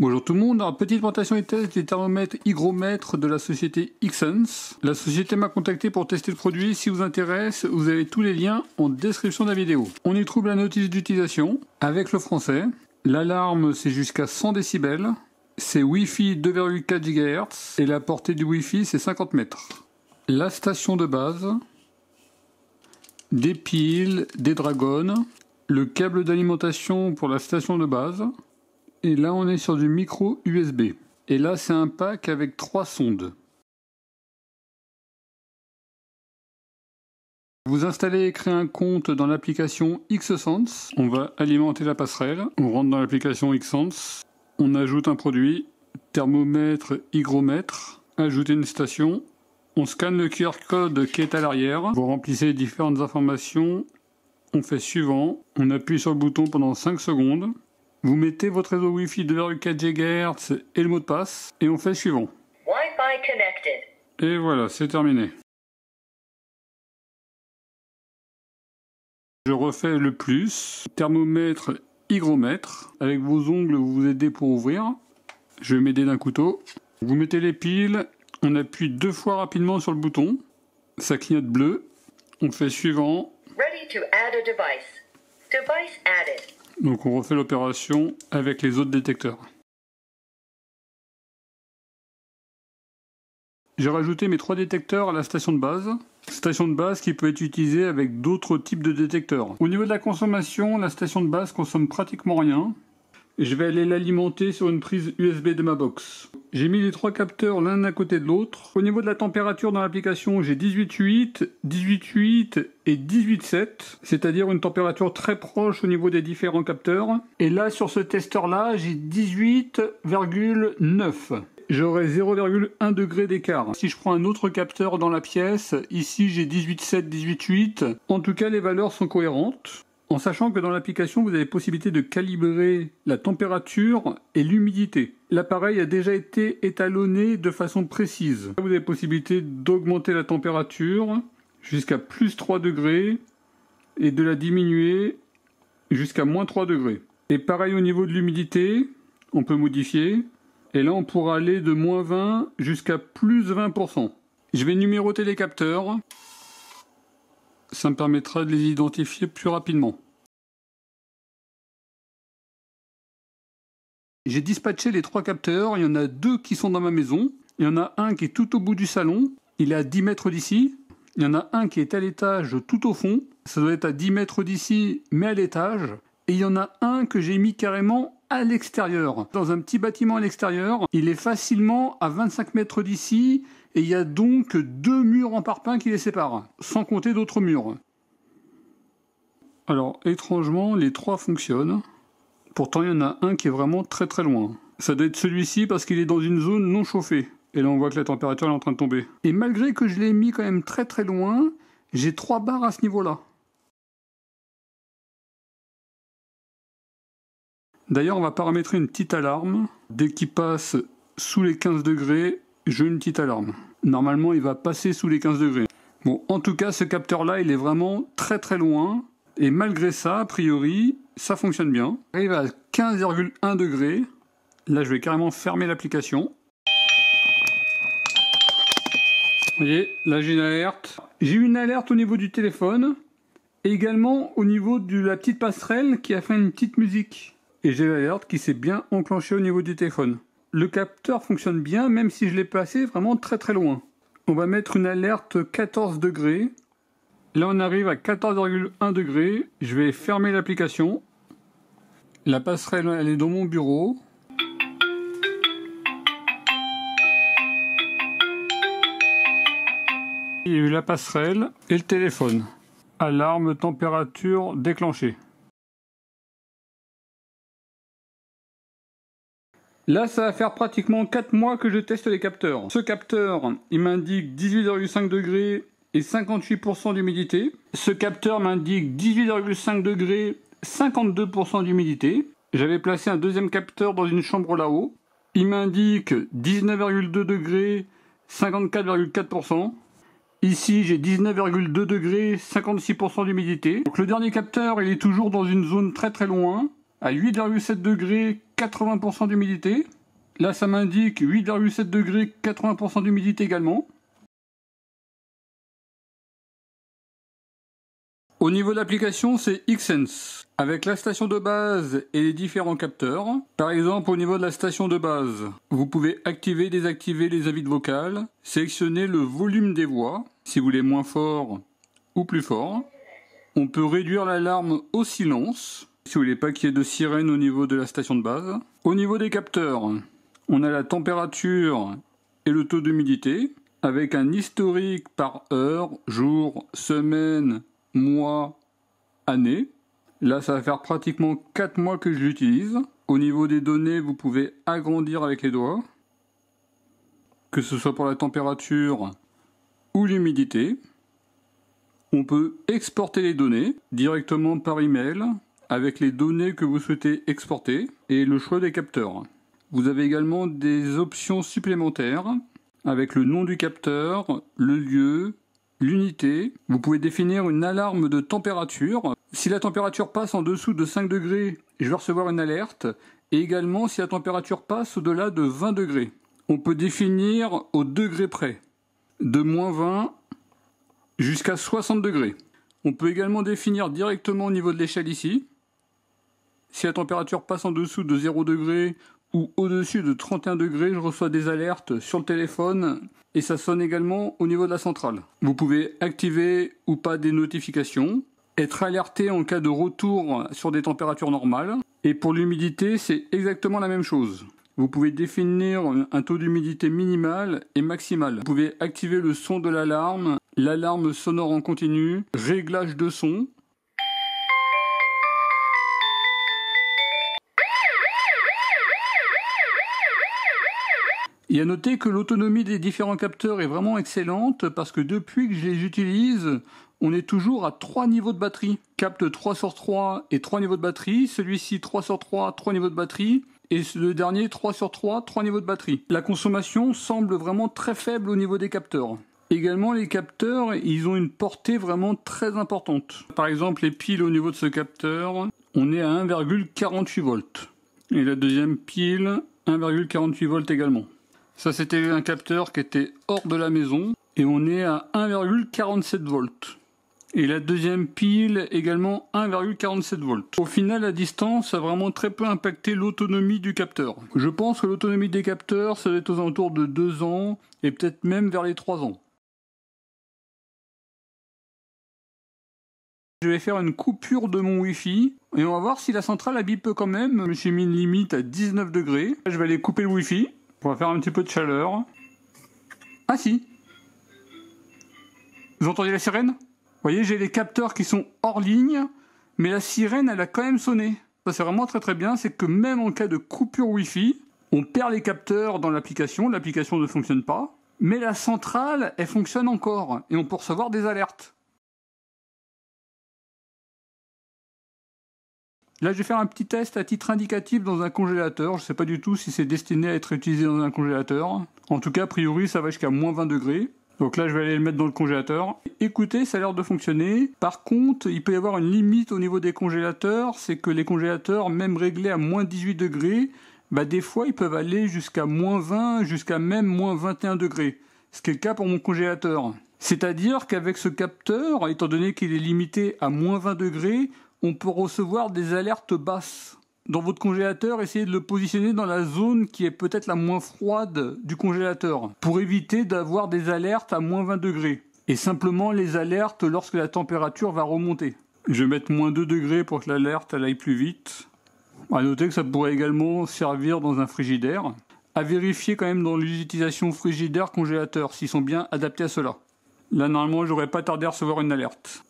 Bonjour tout le monde, petite présentation et test des thermomètres hygromètres de la société Xsense. La société m'a contacté pour tester le produit, si vous intéresse, vous avez tous les liens en description de la vidéo. On y trouve la notice d'utilisation, avec le français, l'alarme c'est jusqu'à 100 décibels, c'est Wi-Fi 2,4 GHz et la portée du Wi-Fi c'est 50 mètres. La station de base, des piles, des dragons, le câble d'alimentation pour la station de base, et là, on est sur du micro USB. Et là, c'est un pack avec trois sondes. Vous installez et créez un compte dans l'application Xsense. On va alimenter la passerelle. On rentre dans l'application Xsense. On ajoute un produit, thermomètre, hygromètre. Ajouter une station. On scanne le QR code qui est à l'arrière. Vous remplissez différentes informations. On fait suivant. On appuie sur le bouton pendant 5 secondes. Vous mettez votre réseau Wi-Fi 2,4 GHz et le mot de passe, et on fait suivant. Wi-Fi connected. Et voilà, c'est terminé. Je refais le plus, thermomètre, hygromètre. Avec vos ongles, vous vous aidez pour ouvrir. Je vais m'aider d'un couteau. Vous mettez les piles, on appuie deux fois rapidement sur le bouton. Ça clignote bleu. On fait suivant. Ready to add a device. Device added. Donc on refait l'opération avec les autres détecteurs. J'ai rajouté mes trois détecteurs à la station de base. Station de base qui peut être utilisée avec d'autres types de détecteurs. Au niveau de la consommation, la station de base consomme pratiquement rien. Je vais aller l'alimenter sur une prise USB de ma box. J'ai mis les trois capteurs l'un à côté de l'autre. Au niveau de la température dans l'application, j'ai 18.8, 18.8 et 18.7, c'est-à-dire une température très proche au niveau des différents capteurs. Et là, sur ce testeur-là, j'ai 18,9 j'aurai 0,1 degré d'écart. Si je prends un autre capteur dans la pièce, ici j'ai 18,7, 18,8. En tout cas, les valeurs sont cohérentes. En sachant que dans l'application, vous avez possibilité de calibrer la température et l'humidité. L'appareil a déjà été étalonné de façon précise. Vous avez possibilité d'augmenter la température jusqu'à plus 3 degrés et de la diminuer jusqu'à moins 3 degrés. Et pareil au niveau de l'humidité, on peut modifier. Et là, on pourra aller de moins 20 jusqu'à plus 20%. Je vais numéroter les capteurs ça me permettra de les identifier plus rapidement. J'ai dispatché les trois capteurs, il y en a deux qui sont dans ma maison, il y en a un qui est tout au bout du salon, il est à 10 mètres d'ici, il y en a un qui est à l'étage tout au fond, ça doit être à 10 mètres d'ici mais à l'étage, et il y en a un que j'ai mis carrément à l'extérieur, dans un petit bâtiment à l'extérieur. Il est facilement à 25 mètres d'ici et il y a donc deux murs en parpaing qui les séparent, sans compter d'autres murs. Alors, étrangement, les trois fonctionnent. Pourtant, il y en a un qui est vraiment très très loin. Ça doit être celui-ci parce qu'il est dans une zone non chauffée. Et là, on voit que la température est en train de tomber. Et malgré que je l'ai mis quand même très très loin, j'ai trois barres à ce niveau-là. D'ailleurs, on va paramétrer une petite alarme. Dès qu'il passe sous les 15 degrés, j'ai une petite alarme. Normalement, il va passer sous les 15 degrés. Bon, en tout cas, ce capteur-là, il est vraiment très très loin. Et malgré ça, a priori, ça fonctionne bien. Arrive à 15,1 degrés. Là, je vais carrément fermer l'application. Vous voyez, là j'ai une alerte. J'ai une alerte au niveau du téléphone, et également au niveau de la petite passerelle qui a fait une petite musique et j'ai l'alerte qui s'est bien enclenchée au niveau du téléphone. Le capteur fonctionne bien même si je l'ai placé vraiment très très loin. On va mettre une alerte 14 degrés. Là on arrive à 14,1 degrés. Je vais fermer l'application. La passerelle elle est dans mon bureau. Il y a eu la passerelle et le téléphone. Alarme température déclenchée. Là, ça va faire pratiquement 4 mois que je teste les capteurs. Ce capteur, il m'indique 18,5 degrés et 58% d'humidité. Ce capteur m'indique 18,5 degrés, 52% d'humidité. J'avais placé un deuxième capteur dans une chambre là-haut. Il m'indique 19,2 degrés, 54,4%. Ici, j'ai 19,2 degrés, 56% d'humidité. Donc le dernier capteur, il est toujours dans une zone très très loin, à 8,7 degrés, 80% d'humidité. Là, ça m'indique 8,7 degrés, 80% d'humidité également. Au niveau de l'application, c'est Xsense, avec la station de base et les différents capteurs. Par exemple, au niveau de la station de base, vous pouvez activer, désactiver les avis de vocal, sélectionner le volume des voix, si vous voulez moins fort ou plus fort. On peut réduire l'alarme au silence, si vous voulez de sirène au niveau de la station de base. Au niveau des capteurs, on a la température et le taux d'humidité avec un historique par heure, jour, semaine, mois, année. Là, ça va faire pratiquement 4 mois que je l'utilise. Au niveau des données, vous pouvez agrandir avec les doigts, que ce soit pour la température ou l'humidité. On peut exporter les données directement par email avec les données que vous souhaitez exporter et le choix des capteurs. Vous avez également des options supplémentaires avec le nom du capteur, le lieu, l'unité. Vous pouvez définir une alarme de température. Si la température passe en dessous de 5 degrés, je vais recevoir une alerte. Et également si la température passe au-delà de 20 degrés. On peut définir au degré près, de moins 20 jusqu'à 60 degrés. On peut également définir directement au niveau de l'échelle ici, si la température passe en dessous de 0 degré ou au-dessus de 31 degrés, je reçois des alertes sur le téléphone et ça sonne également au niveau de la centrale. Vous pouvez activer ou pas des notifications, être alerté en cas de retour sur des températures normales et pour l'humidité, c'est exactement la même chose. Vous pouvez définir un taux d'humidité minimal et maximal. Vous pouvez activer le son de l'alarme, l'alarme sonore en continu, réglage de son, Et à noter que l'autonomie des différents capteurs est vraiment excellente parce que depuis que je les utilise, on est toujours à 3 niveaux de batterie. Capte 3 sur 3 et 3 niveaux de batterie, celui-ci 3 sur 3, 3 niveaux de batterie, et le dernier 3 sur 3, 3 niveaux de batterie. La consommation semble vraiment très faible au niveau des capteurs. Également, les capteurs, ils ont une portée vraiment très importante. Par exemple, les piles au niveau de ce capteur, on est à 1,48 volts. Et la deuxième pile, 1,48 volts également. Ça, c'était un capteur qui était hors de la maison et on est à 1,47 volts. Et la deuxième pile également 1,47 volts. Au final, la distance a vraiment très peu impacté l'autonomie du capteur. Je pense que l'autonomie des capteurs, ça va être aux alentours de 2 ans et peut-être même vers les 3 ans. Je vais faire une coupure de mon Wi-Fi et on va voir si la centrale habite peu quand même. Je me suis mis une limite à 19 degrés. Je vais aller couper le Wi-Fi. On va faire un petit peu de chaleur. Ah si Vous entendez la sirène Vous voyez, j'ai les capteurs qui sont hors ligne, mais la sirène, elle a quand même sonné. Ça c'est vraiment très très bien, c'est que même en cas de coupure Wi-Fi, on perd les capteurs dans l'application, l'application ne fonctionne pas, mais la centrale, elle fonctionne encore, et on peut recevoir des alertes. Là, je vais faire un petit test à titre indicatif dans un congélateur. Je ne sais pas du tout si c'est destiné à être utilisé dans un congélateur. En tout cas, a priori, ça va jusqu'à moins 20 degrés. Donc là, je vais aller le mettre dans le congélateur. Écoutez, ça a l'air de fonctionner. Par contre, il peut y avoir une limite au niveau des congélateurs. C'est que les congélateurs, même réglés à moins 18 degrés, bah, des fois, ils peuvent aller jusqu'à moins 20, jusqu'à même moins 21 degrés. Ce qui est le cas pour mon congélateur. C'est-à-dire qu'avec ce capteur, étant donné qu'il est limité à moins 20 degrés, on peut recevoir des alertes basses. Dans votre congélateur, essayez de le positionner dans la zone qui est peut-être la moins froide du congélateur, pour éviter d'avoir des alertes à moins 20 degrés, et simplement les alertes lorsque la température va remonter. Je vais mettre moins 2 degrés pour que l'alerte aille plus vite. À noter que ça pourrait également servir dans un frigidaire. À vérifier quand même dans l'utilisation frigidaire-congélateur s'ils sont bien adaptés à cela. Là normalement j'aurais pas tardé à recevoir une alerte.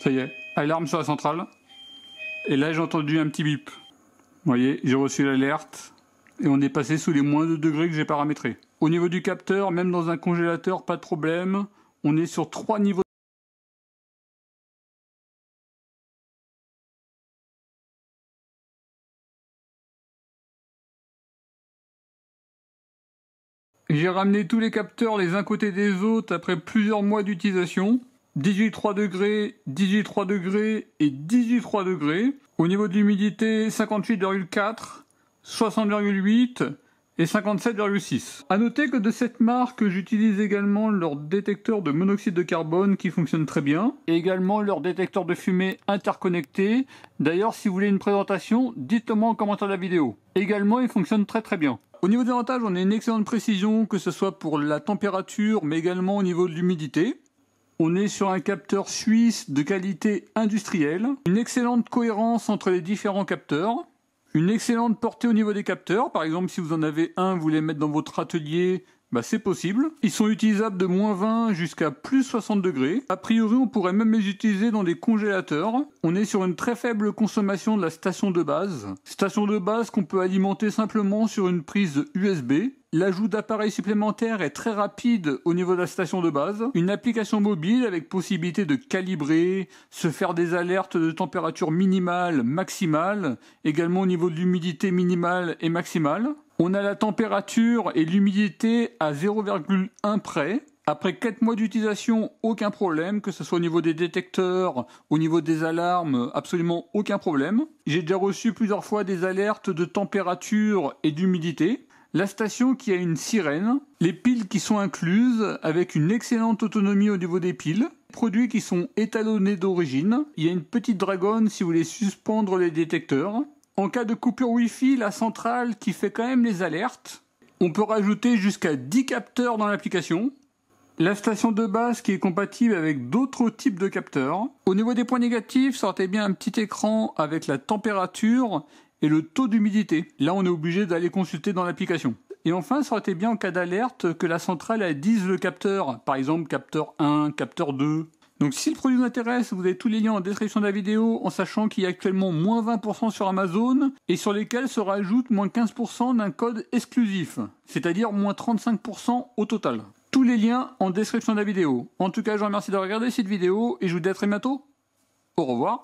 Ça y est, alarme sur la centrale. Et là, j'ai entendu un petit bip. Vous voyez, j'ai reçu l'alerte et on est passé sous les moins de degrés que j'ai paramétrés. Au niveau du capteur, même dans un congélateur, pas de problème. On est sur trois niveaux. J'ai ramené tous les capteurs les uns côté des autres après plusieurs mois d'utilisation. 18,3 degrés, 18,3 degrés et 18,3 degrés. Au niveau de l'humidité, 58,4, 60,8 et 57,6. À noter que de cette marque, j'utilise également leur détecteur de monoxyde de carbone qui fonctionne très bien, et également leur détecteur de fumée interconnecté. D'ailleurs, si vous voulez une présentation, dites-moi en commentaire de la vidéo. Également, il fonctionne très très bien. Au niveau des avantages, on a une excellente précision, que ce soit pour la température, mais également au niveau de l'humidité. On est sur un capteur suisse de qualité industrielle, une excellente cohérence entre les différents capteurs, une excellente portée au niveau des capteurs. Par exemple, si vous en avez un, vous les mettre dans votre atelier, bah c'est possible. Ils sont utilisables de moins 20 jusqu'à plus 60 degrés. A priori, on pourrait même les utiliser dans des congélateurs. On est sur une très faible consommation de la station de base. Station de base qu'on peut alimenter simplement sur une prise USB L'ajout d'appareils supplémentaires est très rapide au niveau de la station de base. Une application mobile avec possibilité de calibrer, se faire des alertes de température minimale, maximale, également au niveau de l'humidité minimale et maximale. On a la température et l'humidité à 0,1 près. Après 4 mois d'utilisation, aucun problème, que ce soit au niveau des détecteurs, au niveau des alarmes, absolument aucun problème. J'ai déjà reçu plusieurs fois des alertes de température et d'humidité la station qui a une sirène, les piles qui sont incluses avec une excellente autonomie au niveau des piles, produits qui sont étalonnés d'origine, il y a une petite dragonne si vous voulez suspendre les détecteurs. En cas de coupure Wi-Fi, la centrale qui fait quand même les alertes. On peut rajouter jusqu'à 10 capteurs dans l'application. La station de base qui est compatible avec d'autres types de capteurs. Au niveau des points négatifs, sortez bien un petit écran avec la température et le taux d'humidité. Là, on est obligé d'aller consulter dans l'application. Et enfin, ça aurait été bien en cas d'alerte que la centrale dise le capteur, par exemple capteur 1, capteur 2. Donc si le produit vous intéresse, vous avez tous les liens en description de la vidéo, en sachant qu'il y a actuellement moins 20% sur Amazon, et sur lesquels se rajoute moins 15% d'un code exclusif, c'est-à-dire moins 35% au total. Tous les liens en description de la vidéo. En tout cas, je vous remercie de regarder cette vidéo, et je vous dis à très bientôt. Au revoir.